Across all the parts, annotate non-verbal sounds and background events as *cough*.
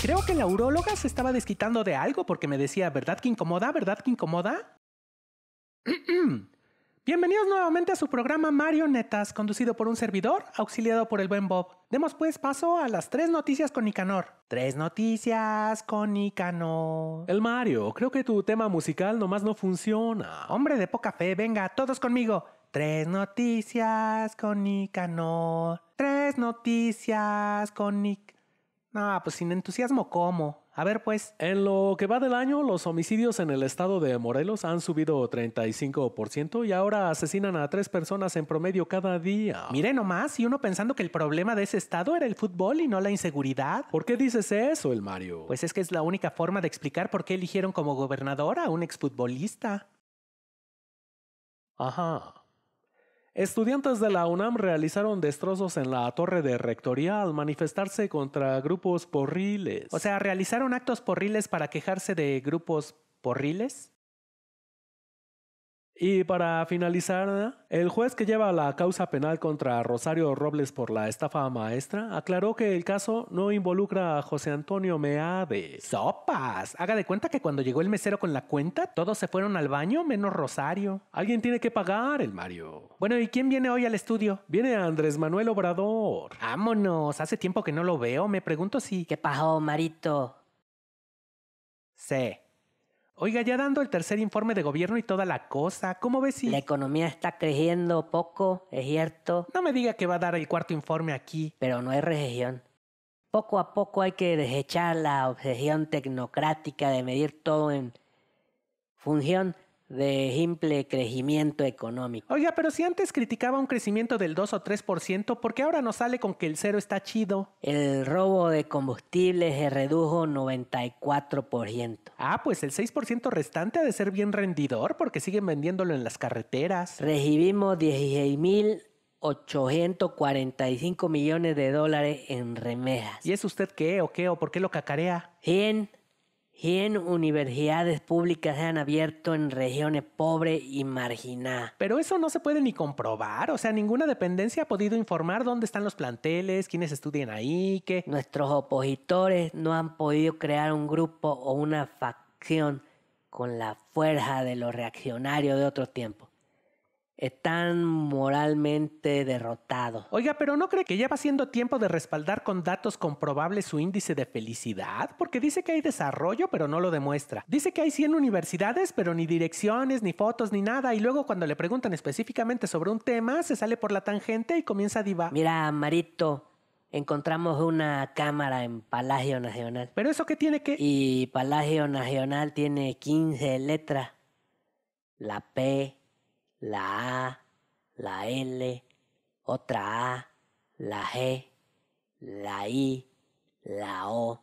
creo que la uróloga se estaba desquitando de algo porque me decía, ¿verdad que incomoda? ¿Verdad que incomoda? *clears throat* Bienvenidos nuevamente a su programa Marionetas, conducido por un servidor, auxiliado por el buen Bob. Demos pues paso a las tres noticias con Nicanor. Tres noticias con Nicanor. El Mario, creo que tu tema musical nomás no funciona. Hombre de poca fe, venga, todos conmigo. Tres noticias con Nicanor. Tres noticias con Nicanor. Ah, pues sin entusiasmo, ¿cómo? A ver, pues. En lo que va del año, los homicidios en el estado de Morelos han subido 35% y ahora asesinan a tres personas en promedio cada día. Mire nomás, y uno pensando que el problema de ese estado era el fútbol y no la inseguridad. ¿Por qué dices eso, el Mario? Pues es que es la única forma de explicar por qué eligieron como gobernador a un exfutbolista. Ajá. Estudiantes de la UNAM realizaron destrozos en la torre de Rectorial, manifestarse contra grupos porriles. O sea, realizaron actos porriles para quejarse de grupos porriles. Y para finalizar, ¿eh? el juez que lleva la causa penal contra Rosario Robles por la estafa maestra aclaró que el caso no involucra a José Antonio Meade. ¡Sopas! Haga de cuenta que cuando llegó el mesero con la cuenta, todos se fueron al baño menos Rosario. Alguien tiene que pagar el Mario. Bueno, ¿y quién viene hoy al estudio? Viene Andrés Manuel Obrador. Vámonos, hace tiempo que no lo veo. Me pregunto si. ¿Qué pasó, Marito? Sí. Oiga, ya dando el tercer informe de gobierno y toda la cosa, ¿cómo ves si...? La economía está creciendo poco, es cierto. No me diga que va a dar el cuarto informe aquí. Pero no hay región. Poco a poco hay que desechar la obsesión tecnocrática de medir todo en función de simple crecimiento económico. Oiga, pero si antes criticaba un crecimiento del 2 o 3%, ¿por qué ahora nos sale con que el cero está chido? El robo de combustible se redujo 94%. Ah, pues el 6% restante ha de ser bien rendidor porque siguen vendiéndolo en las carreteras. Recibimos 16 mil 845 millones de dólares en remejas. ¿Y es usted qué o qué o por qué lo cacarea? 100 100 universidades públicas se han abierto en regiones pobres y marginadas. Pero eso no se puede ni comprobar, o sea, ninguna dependencia ha podido informar dónde están los planteles, quiénes estudian ahí, qué. Nuestros opositores no han podido crear un grupo o una facción con la fuerza de los reaccionarios de otro tiempo están moralmente derrotado. Oiga, pero ¿no cree que ya va siendo tiempo de respaldar con datos comprobables su índice de felicidad? Porque dice que hay desarrollo, pero no lo demuestra. Dice que hay 100 universidades, pero ni direcciones, ni fotos, ni nada. Y luego cuando le preguntan específicamente sobre un tema, se sale por la tangente y comienza a divagar. Mira, Marito, encontramos una cámara en Palacio Nacional. ¿Pero eso qué tiene que...? Y Palacio Nacional tiene 15 letras. La P, la A, la L, otra A, la G, la I, la O,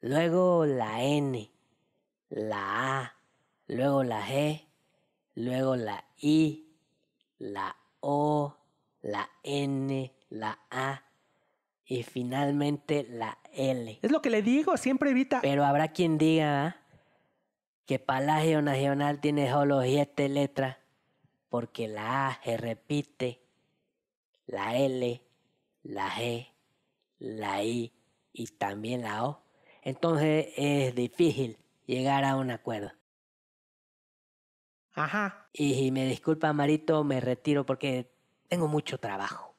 luego la N, la A, luego la G, luego la I, la O, la N, la A y finalmente la L. Es lo que le digo, siempre evita. Pero habrá quien diga que Palacio Nacional tiene solo siete letras porque la A se repite, la L, la G, la I y también la O. Entonces es difícil llegar a un acuerdo. Ajá. Y me disculpa, Marito, me retiro porque tengo mucho trabajo.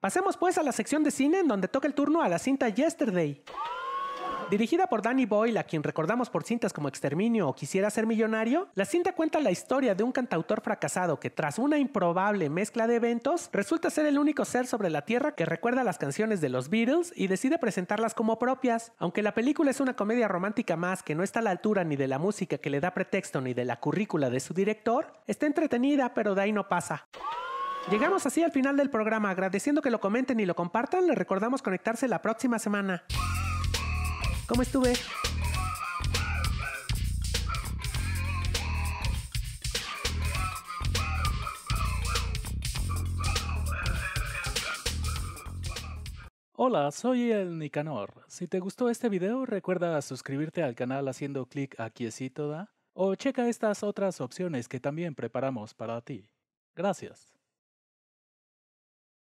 Pasemos pues a la sección de cine en donde toca el turno a la cinta Yesterday. Dirigida por Danny Boyle, a quien recordamos por cintas como Exterminio o Quisiera ser millonario, la cinta cuenta la historia de un cantautor fracasado que tras una improbable mezcla de eventos resulta ser el único ser sobre la Tierra que recuerda las canciones de los Beatles y decide presentarlas como propias. Aunque la película es una comedia romántica más que no está a la altura ni de la música que le da pretexto ni de la currícula de su director, está entretenida pero de ahí no pasa. Llegamos así al final del programa, agradeciendo que lo comenten y lo compartan, les recordamos conectarse la próxima semana. ¿Cómo estuve? Hola, soy el Nicanor. Si te gustó este video, recuerda suscribirte al canal haciendo clic aquí toda o checa estas otras opciones que también preparamos para ti. Gracias.